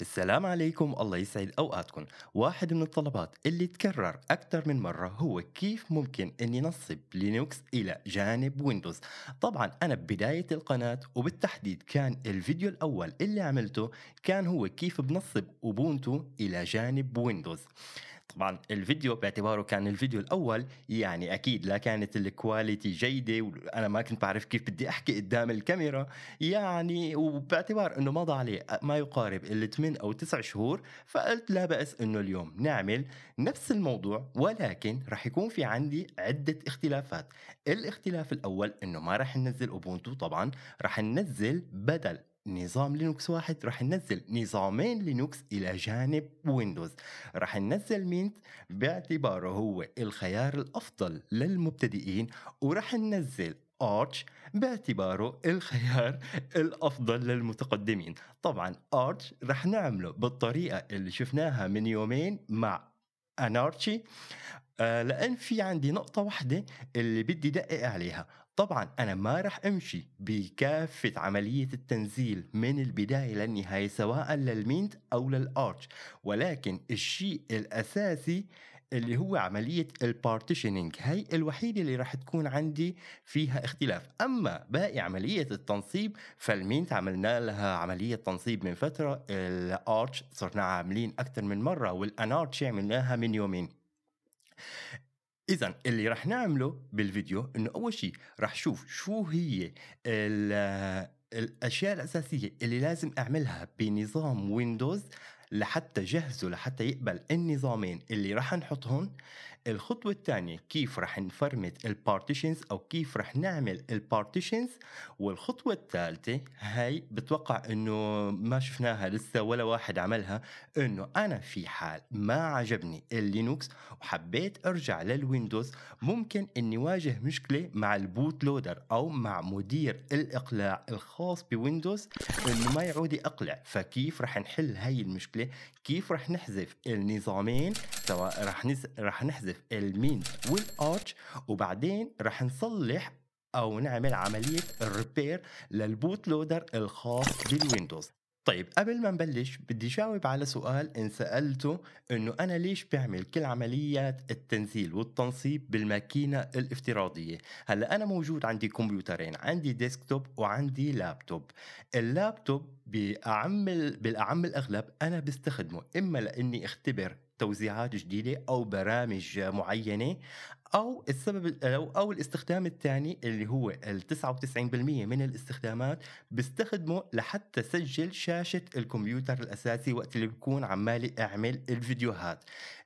السلام عليكم الله يسعد أوقاتكم واحد من الطلبات اللي تكرر أكثر من مرة هو كيف ممكن أني نصب لينوكس إلى جانب ويندوز طبعا أنا ببداية القناة وبالتحديد كان الفيديو الأول اللي عملته كان هو كيف بنصب أوبونتو إلى جانب ويندوز طبعا الفيديو باعتباره كان الفيديو الاول يعني اكيد لا كانت الكواليتي جيده وانا ما كنت بعرف كيف بدي احكي قدام الكاميرا يعني وباعتبار انه مضى عليه ما يقارب ال 8 او 9 شهور فقلت لا باس انه اليوم نعمل نفس الموضوع ولكن رح يكون في عندي عده اختلافات الاختلاف الاول انه ما رح ننزل اوبونتو طبعا رح ننزل بدل نظام لينوكس واحد راح ننزل نظامين لينوكس الى جانب ويندوز راح ننزل مينت باعتباره هو الخيار الافضل للمبتدئين وراح ننزل ارتش باعتباره الخيار الافضل للمتقدمين طبعا ارتش راح نعمله بالطريقه اللي شفناها من يومين مع انارشي آه، لان في عندي نقطه واحده اللي بدي دقق عليها طبعا انا ما راح امشي بكافه عمليه التنزيل من البدايه للنهايه سواء للمينت او للارش ولكن الشيء الاساسي اللي هو عملية البارتيشنينج هاي الوحيدة اللي راح تكون عندي فيها اختلاف أما باقي عملية التنصيب فالمينت عملنا لها عملية تنصيب من فترة الارش صرنا عاملين أكثر من مرة والأنارتش عملناها من يومين اذا اللي راح نعمله بالفيديو انه اول شيء راح شوف شو هي الاشياء الاساسيه اللي لازم اعملها بنظام ويندوز لحتى جهزه لحتى يقبل النظامين اللي راح نحطهم الخطوة الثانية كيف رح نفرمت البارتيشنز أو كيف رح نعمل البارتيشنز والخطوة الثالثة هاي بتوقع أنه ما شفناها لسه ولا واحد عملها أنه أنا في حال ما عجبني اللينوكس وحبيت أرجع للويندوز ممكن أني واجه مشكلة مع البوت لودر أو مع مدير الإقلاع الخاص بويندوز أنه ما يعود يقلع فكيف رح نحل هاي المشكلة كيف رح نحذف النظامين المستوى رح نس... رح نحذف المين والارتش وبعدين رح نصلح او نعمل عمليه الريبير للبوت لودر الخاص بالويندوز طيب قبل ما نبلش بدي جاوب على سؤال ان سالته انه انا ليش بعمل كل عمليات التنزيل والتنصيب بالماكينة الافتراضية هلا انا موجود عندي كمبيوترين عندي ديسكتوب وعندي لابتوب اللابتوب بأعم بالاعم الاغلب انا بستخدمه اما لاني اختبر توزيعات جديده او برامج معينه او السبب او او الاستخدام الثاني اللي هو ال 99% من الاستخدامات بستخدمه لحتى سجل شاشه الكمبيوتر الاساسي وقت اللي بكون عمالي اعمل الفيديوهات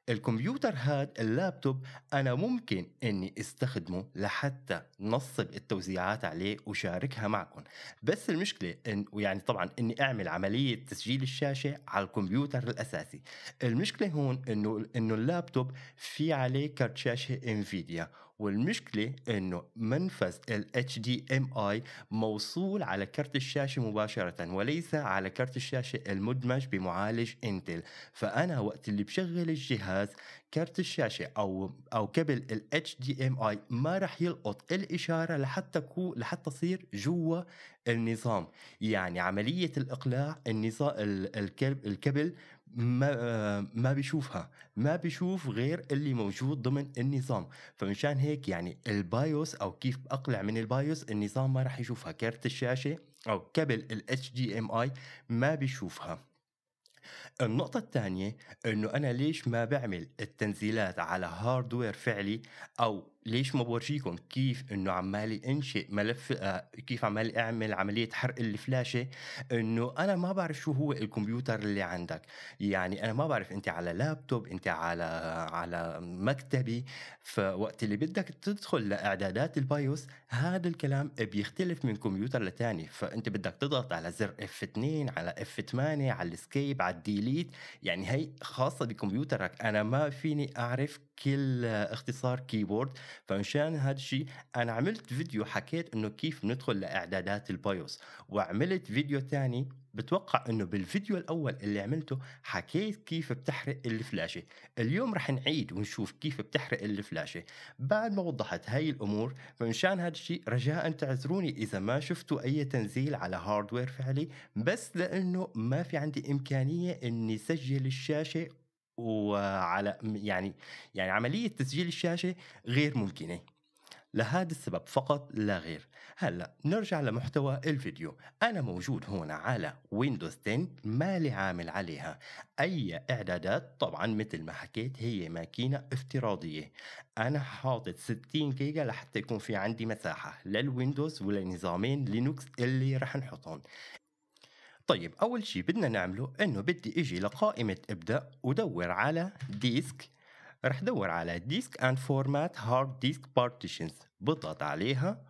الكمبيوتر هاد اللابتوب أنا ممكن أني استخدمه لحتى نصب التوزيعات عليه وشاركها معكم بس المشكلة إن ويعني طبعا أني أعمل عملية تسجيل الشاشة على الكمبيوتر الأساسي المشكلة هون أنه أنه اللابتوب في عليه كارت شاشة انفيديا والمشكله انه منفذ ال HDMI موصول على كرت الشاشه مباشره وليس على كرت الشاشه المدمج بمعالج انتل فانا وقت اللي بشغل الجهاز كرت الشاشه او او كبل ال HDMI ما راح يلقط الاشاره لحتى كو لحتى تصير جوا النظام يعني عمليه الاقلاع النظام الكبل ما ما بيشوفها ما بيشوف غير اللي موجود ضمن النظام فمشان هيك يعني البايوس او كيف اقلع من البايوس النظام ما راح يشوفها كارت الشاشه او كابل الاتش دي ام اي ما بيشوفها النقطة الثانية انه انا ليش ما بعمل التنزيلات على هاردوير فعلي او ليش ما بورجيكم كيف انه عمالي انشئ ملف آه، كيف عمالي اعمل عمليه حرق الفلاشه انه انا ما بعرف شو هو الكمبيوتر اللي عندك يعني انا ما بعرف انت على لابتوب انت على على مكتبي فوقت اللي بدك تدخل لاعدادات البايوس هذا الكلام بيختلف من كمبيوتر لتاني فانت بدك تضغط على زر اف 2 على اف 8 على السكيب على الديليت يعني هي خاصه بكمبيوترك انا ما فيني اعرف كل اختصار كيبورد فمشان هذا الشيء انا عملت فيديو حكيت انه كيف ندخل لاعدادات البايوس وعملت فيديو ثاني بتوقع انه بالفيديو الاول اللي عملته حكيت كيف بتحرق الفلاشه اليوم رح نعيد ونشوف كيف بتحرق الفلاشه بعد ما وضحت هاي الامور فمشان هذا الشيء رجاء تعذروني اذا ما شفتوا اي تنزيل على هاردوير فعلي بس لانه ما في عندي امكانيه اني سجل الشاشه وعلى يعني يعني عمليه تسجيل الشاشه غير ممكنه لهذا السبب فقط لا غير هلا نرجع لمحتوى الفيديو انا موجود هون على ويندوز 10 مالي عامل عليها اي اعدادات طبعا مثل ما حكيت هي ماكينه افتراضيه انا حاطط 60 جيجا لحتى يكون في عندي مساحه للويندوز ولنظامين لينوكس اللي رح نحطهم طيب اول شيء بدنا نعمله انه بدي اجي لقائمه ابدا ودور على ديسك رح دور على ديسك اند فورمات هارد ديسك بارتيشنز بضغط عليها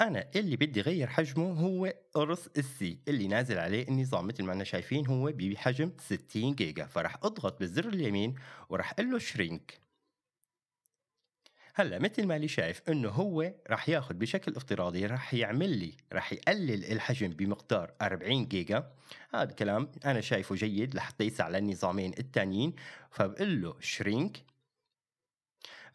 انا اللي بدي غير حجمه هو قرص السي اللي نازل عليه النظام مثل ما انا شايفين هو بحجم 60 جيجا فرح اضغط بالزر اليمين ورح اقول له شرينك هلا مثل ما لي شايف انه هو راح ياخذ بشكل افتراضي راح يعمل لي راح يقلل الحجم بمقدار 40 جيجا هذا كلام انا شايفه جيد لحتى يسع للنظامين الثانيين فبقول له شرينك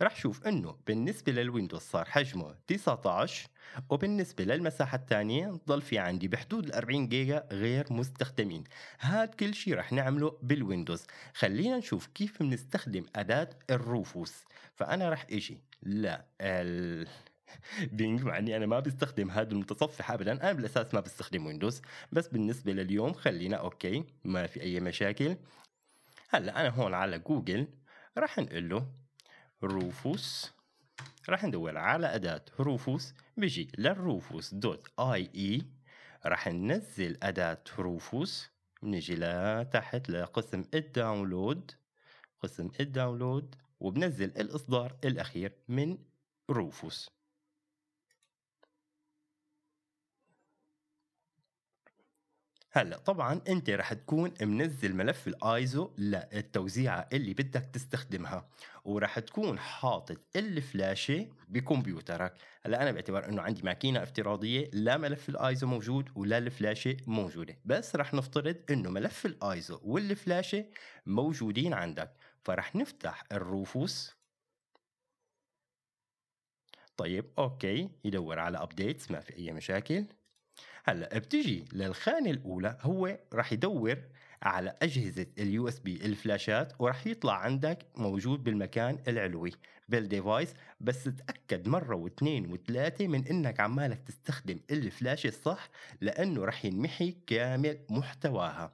رح شوف انه بالنسبه للويندوز صار حجمه 19 وبالنسبه للمساحه الثانيه ضل في عندي بحدود ال 40 جيجا غير مستخدمين هاد كل شيء رح نعمله بالويندوز خلينا نشوف كيف بنستخدم اداه الروفوس فانا رح اجي لا ال... بينج مع اني انا ما بستخدم هذا المتصفح ابدا انا بالاساس ما بستخدم ويندوز بس بالنسبه لليوم خلينا اوكي ما في اي مشاكل هلا انا هون على جوجل راح نقول له روفوس راح ندور على أداة روفوس بيجي للروفوس دوت اي اي راح ننزل أداة روفوس نجي لتحت لقسم الداونلود قسم الداونلود وبنزل الإصدار الأخير من روفوس هلا طبعا انت رح تكون منزل ملف الايزو للتوزيعه اللي بدك تستخدمها ورح تكون حاطط الفلاشه بكمبيوترك هلا انا باعتبار انه عندي ماكينه افتراضيه لا ملف الايزو موجود ولا الفلاشه موجوده بس رح نفترض انه ملف الايزو والفلاشه موجودين عندك فرح نفتح الروفوس طيب اوكي يدور على ابديتس ما في اي مشاكل هلا بتيجي للخانه الاولى هو راح يدور على اجهزه اليو اس بي الفلاشات وراح يطلع عندك موجود بالمكان العلوي بالديفايس بس تأكد مرة واثنين وثلاثة من انك عمالك تستخدم الفلاشة الصح لانه رح ينمحي كامل محتواها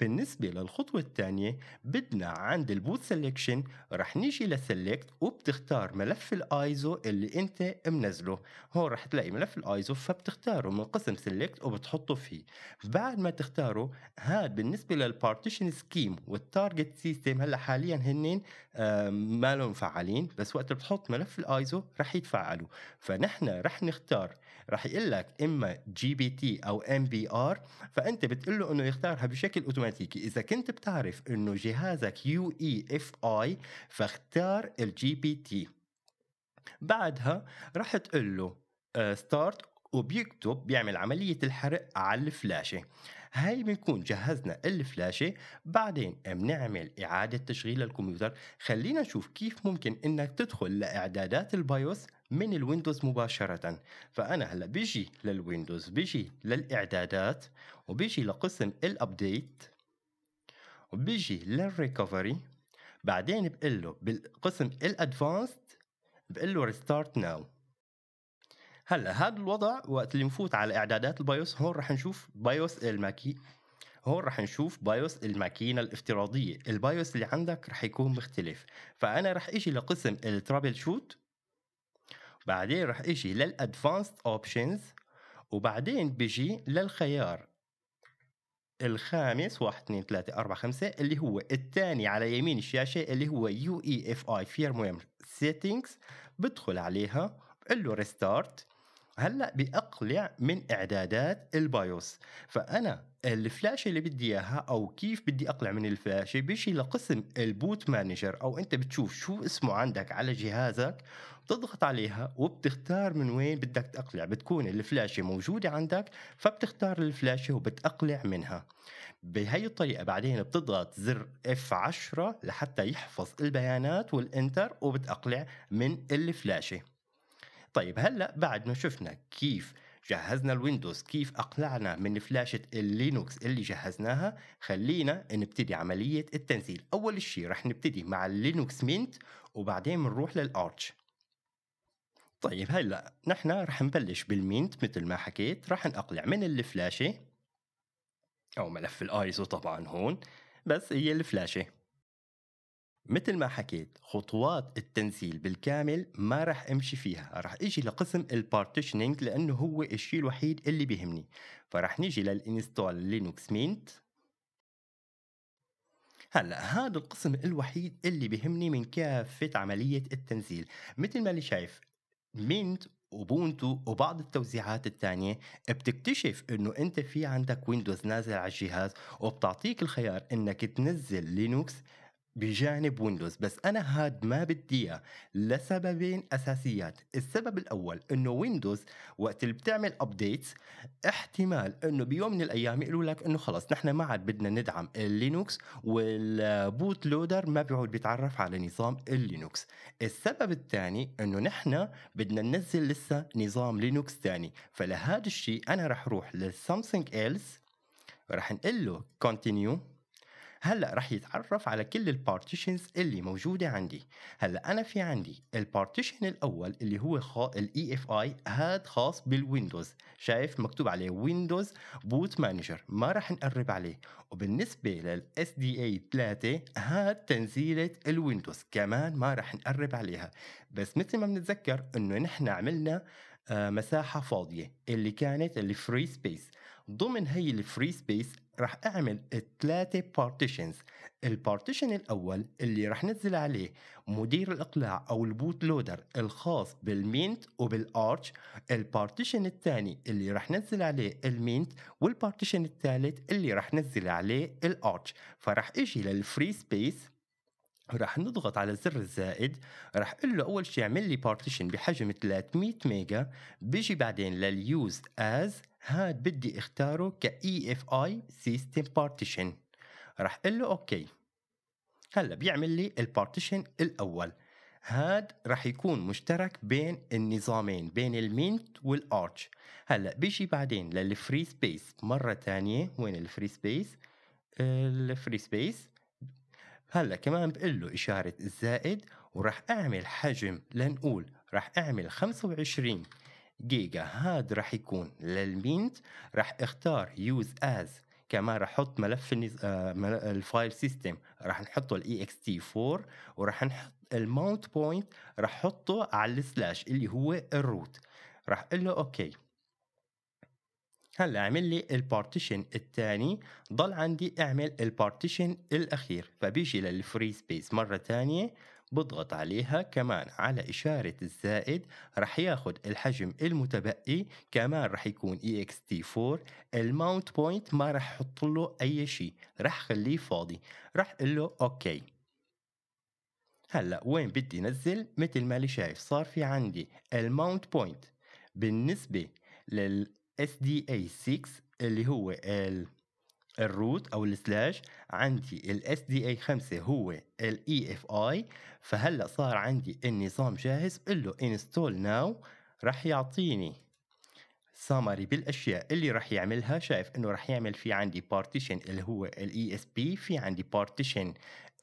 بالنسبة للخطوة الثانية بدنا عند البوت سيلكشن رح نيجي لسيلكت وبتختار ملف الايزو اللي انت منزله هون رح تلاقي ملف الايزو فبتختاره من قسم سيلكت وبتحطه فيه بعد ما تختاره هاد بالنسبة للبارتيشن سكيم والتارجت سيستم هلا حاليا هنين ما لهم فعالين بس بس وقت بتحط ملف الايزو رح يتفعلوا فنحن رح نختار رح يقول لك اما جي بي تي او ام بي ار فانت بتقول له انه يختارها بشكل اوتوماتيكي اذا كنت بتعرف انه جهازك يو اي اف اي فاختار الجي بي تي بعدها رح تقول له ستارت آه، وبيكتب بيعمل عملية الحرق على الفلاشة هاي بنكون جهزنا الفلاشة بعدين بنعمل إعادة تشغيل للكمبيوتر خلينا نشوف كيف ممكن إنك تدخل لإعدادات البايوس من الويندوز مباشرة فأنا هلا بيجي للويندوز بيجي للإعدادات وبيجي لقسم الأبديت وبيجي للريكفري بعدين بقول له بالقسم الأدفانسد بقول له ريستارت ناو هلا هذا الوضع وقت اللي نفوت على اعدادات البايوس هون رح نشوف بايوس الماكي هون رح نشوف بايوس الماكينة الافتراضية البايوس اللي عندك رح يكون مختلف فأنا رح إجي لقسم الترابل شوت بعدين رح إجي للأدفانسد أوبشنز وبعدين بيجي للخيار الخامس 1 2 3 4 5 اللي هو الثاني على يمين الشاشة اللي هو يو اي اف اي فيرموير سيتنجز بدخل عليها بقول له ريستارت هلا بأقلع من اعدادات البايوس فانا الفلاشة اللي بدي اياها او كيف بدي اقلع من الفلاشة بشي لقسم البوت مانجر او انت بتشوف شو اسمه عندك على جهازك بتضغط عليها وبتختار من وين بدك تقلع بتكون الفلاشة موجودة عندك فبتختار الفلاشة وبتقلع منها بهي الطريقة بعدين بتضغط زر F10 لحتى يحفظ البيانات والانتر وبتقلع من الفلاشة طيب هلا بعد ما شفنا كيف جهزنا الويندوز كيف اقلعنا من فلاشة اللينوكس اللي جهزناها خلينا نبتدي عملية التنزيل اول شيء رح نبتدي مع اللينوكس مينت وبعدين بنروح للارتش طيب هلا نحن رح نبلش بالمينت مثل ما حكيت رح نقلع من الفلاشة او ملف الايزو طبعا هون بس هي الفلاشة مثل ما حكيت خطوات التنزيل بالكامل ما راح امشي فيها راح اجي لقسم البارتيشنينج لانه هو الشيء الوحيد اللي بيهمني فراح نيجي للانستول لينوكس مينت هلا هذا القسم الوحيد اللي بيهمني من كافه عمليه التنزيل مثل ما اللي شايف مينت وبونتو وبعض التوزيعات الثانية بتكتشف انه انت في عندك ويندوز نازل على الجهاز وبتعطيك الخيار انك تنزل لينوكس بجانب ويندوز بس انا هاد ما بدي اياه لسببين اساسيات السبب الاول انه ويندوز وقت اللي بتعمل ابديتس احتمال انه بيوم من الايام يقولوا لك انه خلص نحن ما عاد بدنا ندعم اللينوكس والبوت لودر ما بيعود بيتعرف على نظام اللينوكس السبب الثاني انه نحن بدنا ننزل لسه نظام لينوكس ثاني فلهذا الشيء انا رح اروح لسامسونج ايلز رح نقول له كونتينيو هلا رح يتعرف على كل البارتيشنز اللي موجوده عندي هلا انا في عندي البارتيشن الاول اللي هو خا... الاي اف e اي هاد خاص بالويندوز شايف مكتوب عليه ويندوز بوت مانجر ما رح نقرب عليه وبالنسبه للاس دي اي 3 هاد تنزيله الويندوز كمان ما رح نقرب عليها بس مثل ما بنتذكر انه نحن عملنا آه، مساحة فاضية اللي كانت الفري سبيس ضمن هي الفري سبيس راح اعمل ثلاثه بارتيشنز البارتيشن الاول اللي راح نزل عليه مدير الاقلاع او البوت لودر الخاص بالمينت وبالارش البارتيشن الثاني اللي راح نزل عليه المينت والبارتيشن الثالث اللي راح نزل عليه الارش فراح اجي للفري سبيس راح نضغط على زر الزائد راح اقول له اول شيء اعمل لي بارتيشن بحجم 300 ميجا بيجي بعدين لليوز از هاد بدي اختاره ك EFI System Partition راح اقول له اوكي هلا بيعمل لي البارتيشن الاول هاد رح يكون مشترك بين النظامين بين المينت والارتش هلا بيجي بعدين للفري سبيس مره تانية وين الفري سبيس الفري سبيس هلا كمان بقول له اشاره الزائد وراح اعمل حجم لنقول راح اعمل 25 جيجا هاد راح يكون للمينت راح اختار يوز از كمان راح احط ملف النز... آه الفايل سيستم راح نحطه الاي اكس تي 4 وراح نحط الماونت بوينت راح احطه على السلاش اللي هو الروت راح اقول له اوكي هلا اعمل لي البارتيشن الثاني ضل عندي اعمل البارتيشن الاخير فبيجي للفري سبيس مره ثانيه بضغط عليها كمان على إشارة الزائد رح ياخد الحجم المتبقي كمان رح يكون ext4 الماونت بوينت ما رح حط له أي شيء رح خليه فاضي رح قل له أوكي هلا وين بدي نزل مثل ما اللي شايف صار في عندي الماونت بوينت بالنسبة لل SDA6 اللي هو ال الروت او السلاش عندي الاس دي اي 5 هو الاي اف e اي فهلا صار عندي النظام جاهز بقول له انستول ناو راح يعطيني سامري بالاشياء اللي راح يعملها شايف انه راح يعمل في عندي بارتيشن اللي هو الاي اس e بي في عندي بارتيشن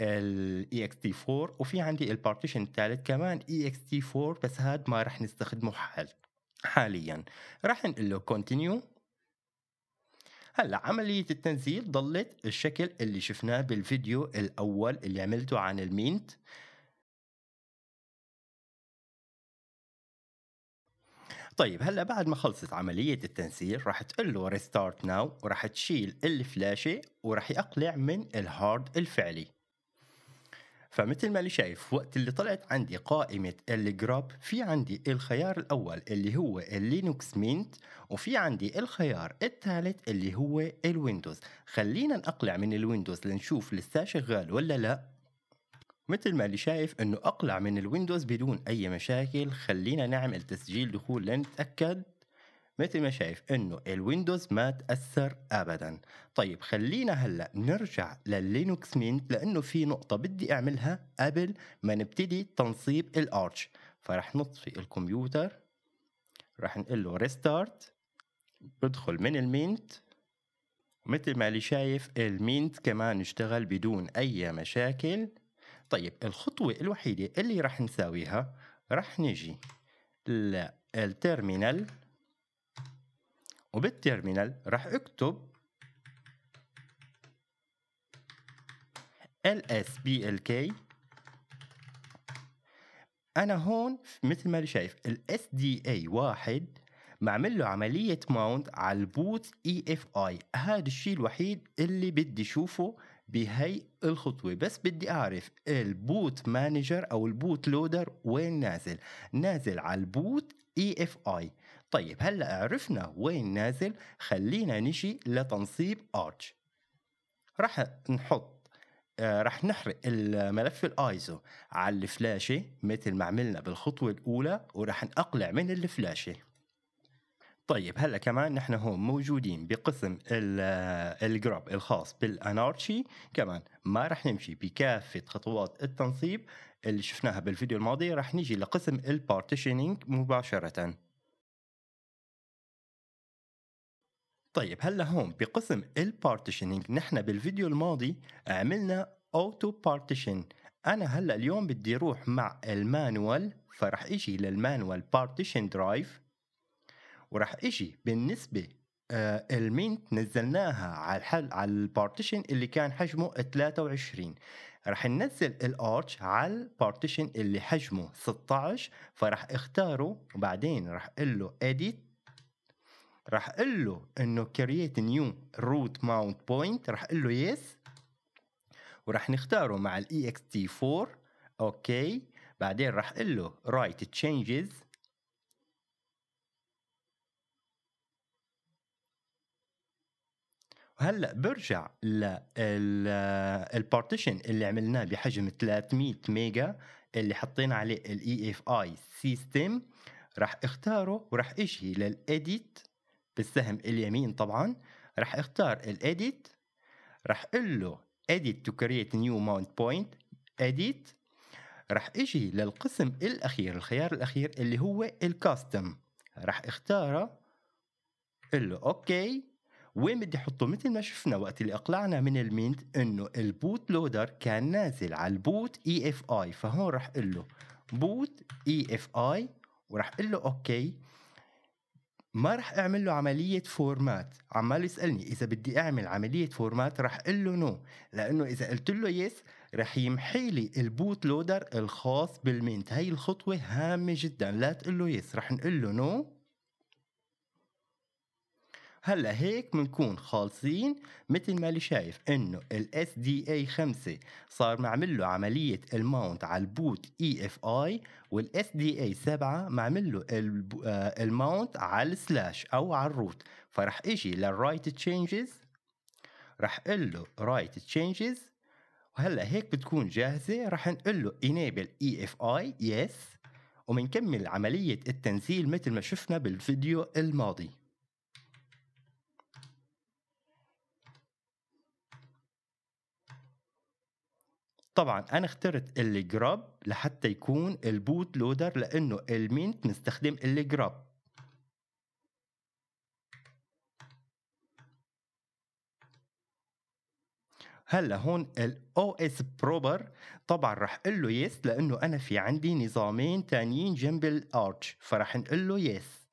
الاي اكس تي 4 وفي عندي البارتيشن الثالث كمان اي اكس تي 4 بس هاد ما راح نستخدمه حال حاليا راح نقول له كونتينيو هلا عملية التنزيل ضلت الشكل اللي شفناه بالفيديو الأول اللي عملته عن المينت طيب هلا بعد ما خلصت عملية التنسيق راح تقول له ريستارت ناو وراح تشيل الفلاشة وراح يقلع من الهارد الفعلي فمثل ما اللي شايف وقت اللي طلعت عندي قائمة الجراب في عندي الخيار الأول اللي هو اللينوكس مينت وفي عندي الخيار الثالث اللي هو الويندوز خلينا نقلع من الويندوز لنشوف لسه شغال ولا لا مثل ما اللي شايف انه اقلع من الويندوز بدون اي مشاكل خلينا نعمل تسجيل دخول لنتأكد مثل ما شايف انه الويندوز ما تاثر ابدا طيب خلينا هلا نرجع لللينوكس مينت لانه في نقطه بدي اعملها قبل ما نبتدي تنصيب الارش فرح نطفي الكمبيوتر رح نقول له ريستارت بدخل من المينت مثل ما اللي شايف المينت كمان اشتغل بدون اي مشاكل طيب الخطوة الوحيدة اللي راح نساويها راح نجي للتيرمينال وبالتيرمينال راح اكتب LSBLK انا هون مثل ما شايف ال sda واحد معمل له عملية ماونت على البوت اي اف اي هذا الشيء الوحيد اللي بدي اشوفه بهي الخطوة بس بدي أعرف البوت مانجر أو البوت لودر وين نازل نازل على البوت اي اف اي طيب هلا عرفنا وين نازل خلينا نجي لتنصيب ارتش راح نحط آه، راح نحرق الملف الايزو على الفلاشه مثل ما عملنا بالخطوه الاولى وراح نقلع من الفلاشه طيب هلا كمان نحن هون موجودين بقسم آه، الجراب الخاص بالانارشي كمان ما راح نمشي بكافة خطوات التنصيب اللي شفناها بالفيديو الماضي راح نيجي لقسم البارتيشنينج مباشرة طيب هلا هون بقسم البارتيشنينج نحن بالفيديو الماضي عملنا اوتو بارتيشن انا هلا اليوم بدي اروح مع المانوال فرح اجي للمانوال بارتيشن درايف وراح اجي بالنسبه آه المنت نزلناها على الحل على البارتيشن اللي كان حجمه 23 راح ننزل الارتش على البارتيشن اللي حجمه 16 فراح اختاره وبعدين راح اقول له راح اقول له انه كرييت نيو روت ماونت بوينت راح اقول له يس وراح نختاره مع الاي اكس تي 4 اوكي بعدين راح اقول له رايت تشينجز وهلا برجع للبارتيشن اللي عملناه بحجم 300 ميجا اللي حطينا عليه الاي اف اي سيستم راح اختاره وراح اجي للاديت بالسهم اليمين طبعا راح اختار الاديت راح اقول له edit to create new mount point edit راح اجي للقسم الاخير الخيار الاخير اللي هو الكاستم راح اختاره اقول له اوكي وين بدي احطه مثل ما شفنا وقت اللي اقلعنا من المينت انه البوت لودر كان نازل على البوت اي اف اي فهون راح اقول له بوت اي اف اي وراح اقول له اوكي ما رح اعمل له عمليه فورمات عمال يسالني اذا بدي اعمل عمليه فورمات رح اقول له نو لانه اذا قلت له يس رح يمحي لي البوت لودر الخاص بالمنت هاي الخطوه هامه جدا لا تقول له يس رح نقول له نو هلا هيك بنكون خالصين مثل ما اللي شايف انه الاس دي اي 5 صار معمل له عمليه الماونت على البوت اي اف اي والاس دي اي 7 معمل له آه، الماونت على السلاش او على الروت فرح اجي للرايت تشينجز رح اقول له رايت تشينجز وهلا هيك بتكون جاهزه رح نقول له enable اي e اف اي يس وبنكمل عمليه التنزيل مثل ما شفنا بالفيديو الماضي طبعا انا اخترت الجراب لحتى يكون البوت لودر لانه المينت نستخدم الجراب هلا هون الاو اس بروبر طبعا رح اقول له يس لانه انا في عندي نظامين تانيين جنب الارتش فرح نقول له يس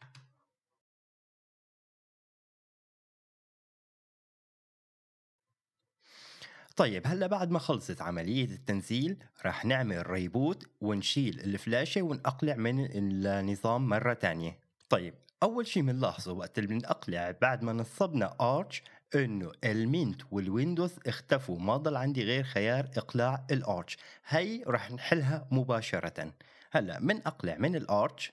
طيب هلا بعد ما خلصت عملية التنزيل رح نعمل ريبوت ونشيل الفلاشة ونأقلع من النظام مرة تانية طيب أول شي بنلاحظه وقت اللي بنأقلع بعد ما نصبنا ارش انه المينت والويندوز اختفوا ما ضل عندي غير خيار اقلاع الارش هي رح نحلها مباشرة هلا من اقلع من الارش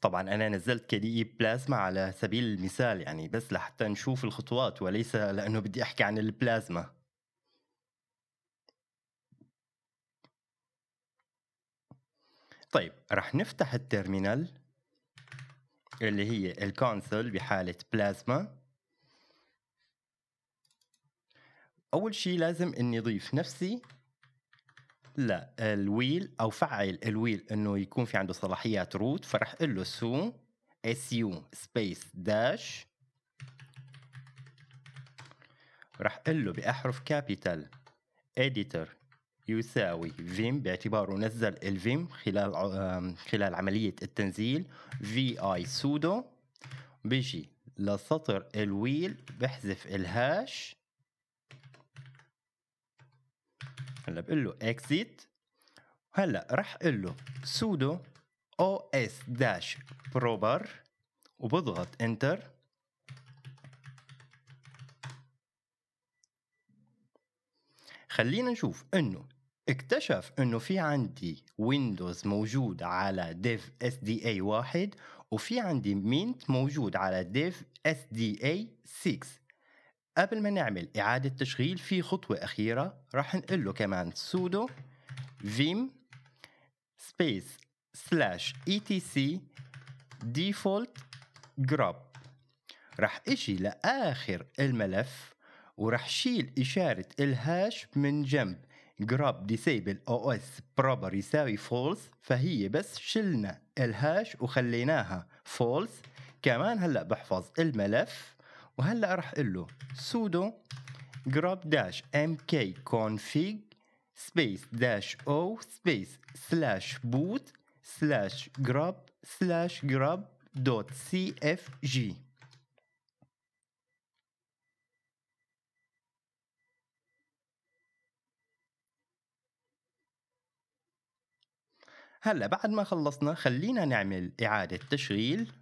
طبعا انا نزلت كدي اي بلازما على سبيل المثال يعني بس لحتى نشوف الخطوات وليس لانه بدي احكي عن البلازما طيب رح نفتح التيرمينال اللي هي الكونسول بحالة بلازما أول شيء لازم إني أضيف نفسي لا الويل او فعل الويل انه يكون في عنده صلاحيات روت فراح اقول له سو اس يو سبيس داش راح اقول له باحرف كابيتال اديتور يساوي فيم باعتباره نزل الفيم خلال خلال عمليه التنزيل في اي سودو بيجي لسطر الويل بحذف الهاش هلا بقول له اكزيت هلا رح اقول له سودو او اس داش بروبر وبضغط انتر خلينا نشوف انه اكتشف انه في عندي ويندوز موجود على ديف اس دي اي واحد وفي عندي مينت موجود على ديف اس دي اي 6 قبل ما نعمل إعادة تشغيل في خطوة أخيرة راح نقول له كمان sudo vim space slash etc default grub راح اجي لآخر الملف وراح شيل إشارة الهاش من جنب grub disable os proper يساوي false فهي بس شلنا الهاش وخليناها false كمان هلا بحفظ الملف وهلا راح اقول له sudo جراب dash mk config space dash o space slash boot slash سلاش slash سلاش dot cfg هلا بعد ما خلصنا خلينا نعمل إعادة تشغيل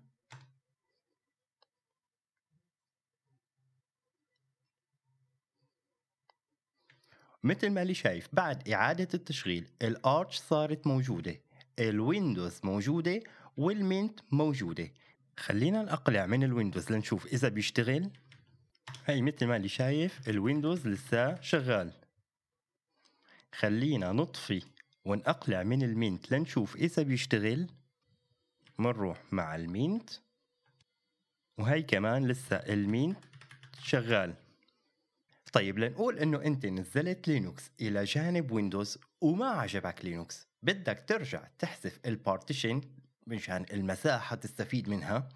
مثل ما اللي شايف بعد إعادة التشغيل الأرش صارت موجودة الويندوز موجودة والمنت موجودة خلينا الأقلع من الويندوز لنشوف إذا بيشتغل هاي مثل ما اللي شايف الويندوز لسه شغال خلينا نطفي ونأقلع من المنت لنشوف إذا بيشتغل منروح مع المنت وهي كمان لسه المنت شغال طيب لنقول انه انت نزلت لينوكس الى جانب ويندوز وما عجبك لينوكس بدك ترجع تحذف البارتيشن مشان المساحه تستفيد منها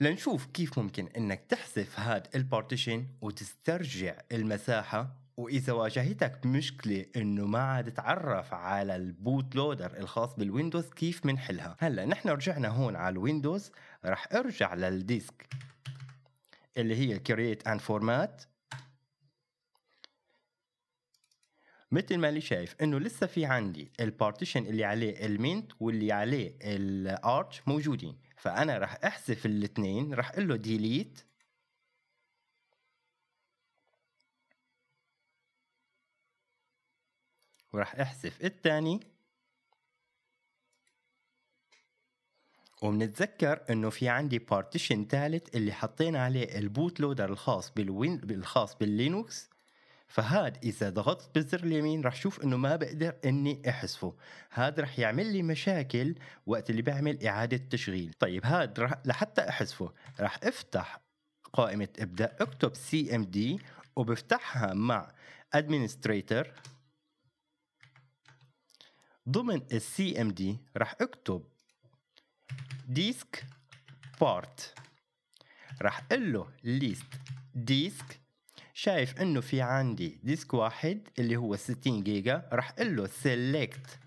لنشوف كيف ممكن انك تحذف هاد البارتيشن وتسترجع المساحه واذا واجهتك مشكله انه ما عاد تعرف على البوت لودر الخاص بالويندوز كيف بنحلها هلا نحن رجعنا هون على الويندوز راح ارجع للديسك اللي هي كرييت اند فورمات مثل ما اللي شايف انه لسه في عندي البارتيشن اللي عليه المينت واللي عليه الارتش موجودين فانا راح احذف الاثنين راح اقول له ديليت وراح احذف الثاني وبنتذكر انه في عندي بارتيشن ثالث اللي حطينا عليه البوت لودر الخاص بالوين الخاص باللينوكس فهاد اذا ضغطت بالزر اليمين راح شوف انه ما بقدر اني احذفه هاد راح يعمل لي مشاكل وقت اللي بعمل اعاده تشغيل طيب هاد رح لحتى احذفه راح افتح قائمه ابدا اكتب سي ام دي وبفتحها مع ادمنستريتور ضمن السي ام دي راح اكتب ديسك بارت راح قله ليست ديسك شايف انه في عندي ديسك واحد اللي هو 60 جيجا راح اقول له سيلكت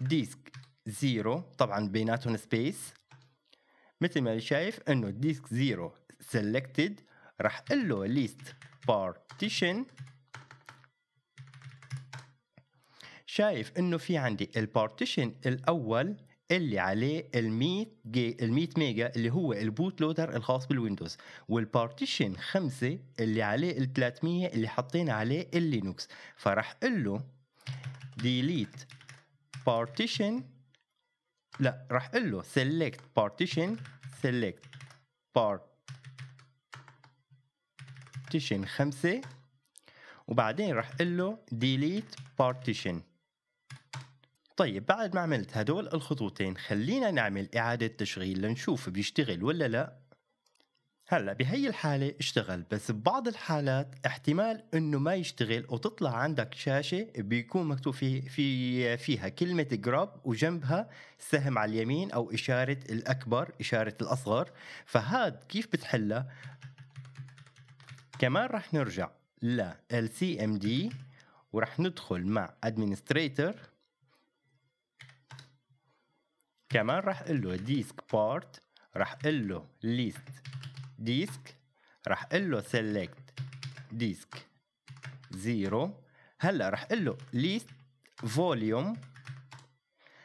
ديسك زيرو طبعا بيناتهم سبيس مثل ما شايف انه ديسك زيرو سيلكتد راح اقول له ليست بارتيشن شايف انه في عندي البارتيشن الاول اللي عليه ال 100 جي ال 100 ميجا اللي هو البوت لودر الخاص بالويندوز والبارتيشن 5 اللي عليه ال 300 اللي حاطين عليه اللينوكس فراح اقول له ديليت بارتيشن لا راح اقول له سيلكت بارتيشن سيلكت بارتيشن 5 وبعدين راح اقول له ديليت بارتيشن طيب بعد ما عملت هدول الخطوتين خلينا نعمل إعادة تشغيل لنشوف بيشتغل ولا لا هلا بهي الحالة اشتغل بس ببعض الحالات احتمال انه ما يشتغل وتطلع عندك شاشة بيكون مكتوب في في فيها كلمة جراب وجنبها سهم على اليمين او اشارة الاكبر اشارة الاصغر فهاد كيف بتحلها كمان رح نرجع ل LCMD ورح ندخل مع administrator كمان راح اقول له ديسك بارت راح اقول له ليست ديسك راح اقول له سيلكت ديسك زيرو هلا راح اقول له ليست فوليوم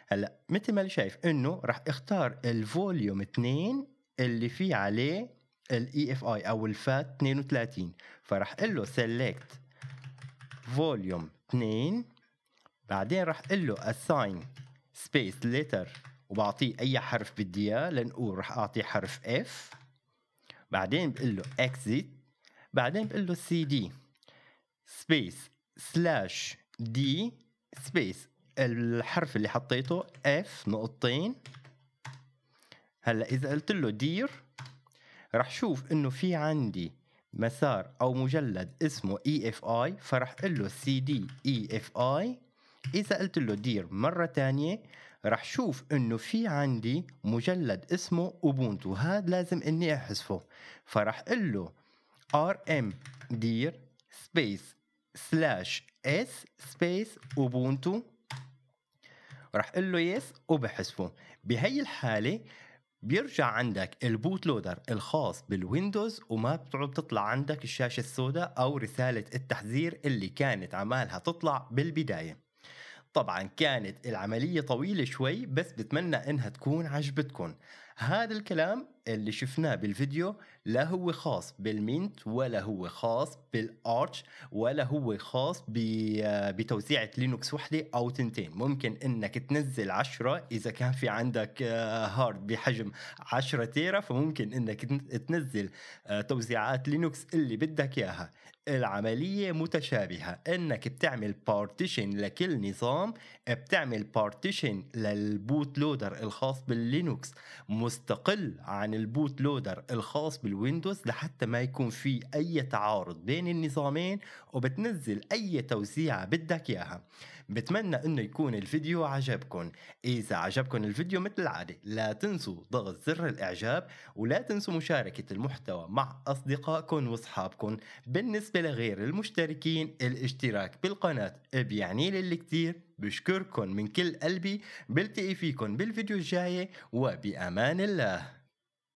هلا مثل ما شايف انه راح اختار الفوليوم 2 اللي فيه عليه الاي اف e اي او الفات 32 فراح اقول له سيلكت فوليوم 2 بعدين راح اقول له assign space letter وبعطيه اي حرف بدي اياه لنقول رح اعطيه حرف اف بعدين بقول له اكزيت بعدين بقول له سي دي سبيس سلاش دي سبيس الحرف اللي حطيته اف نقطتين هلا اذا قلت له دير رح شوف انه في عندي مسار او مجلد اسمه اي اف اي فرح اقول له سي دي اي اف اي اذا قلت له دير مره ثانيه رح شوف انه في عندي مجلد اسمه اوبونتو هذا لازم اني احذفه فراح اقول له ار ام دير سبيس سلاش اس سبيس اوبونتو اقول له يس وبحذفه بهي الحاله بيرجع عندك البوت لودر الخاص بالويندوز وما بتعود تطلع عندك الشاشة السوداء أو رسالة التحذير اللي كانت عمالها تطلع بالبداية طبعا كانت العملية طويلة شوي بس بتمنى انها تكون عجبتكم هذا الكلام اللي شفناه بالفيديو لا هو خاص بالمينت ولا هو خاص بالارتش ولا هو خاص بتوزيعة لينوكس وحدة او تنتين ممكن انك تنزل عشرة اذا كان في عندك آه، هارد بحجم عشرة تيرا فممكن انك تنزل آه، توزيعات لينوكس اللي بدك اياها العملية متشابهة انك بتعمل بارتيشن لكل نظام بتعمل بارتيشن للبوت لودر الخاص باللينوكس مستقل عن البوت لودر الخاص بالويندوز لحتى ما يكون في أي تعارض بين النظامين وبتنزل أي توزيعه بدك إياها بتمنى أنه يكون الفيديو عجبكم إذا عجبكم الفيديو مثل العادة لا تنسوا ضغط زر الإعجاب ولا تنسوا مشاركة المحتوى مع أصدقائكم وأصحابكم بالنسبة لغير المشتركين الاشتراك بالقناة بيعني للي كتير بشكركم من كل قلبي بلتقي فيكم بالفيديو الجاي وبأمان الله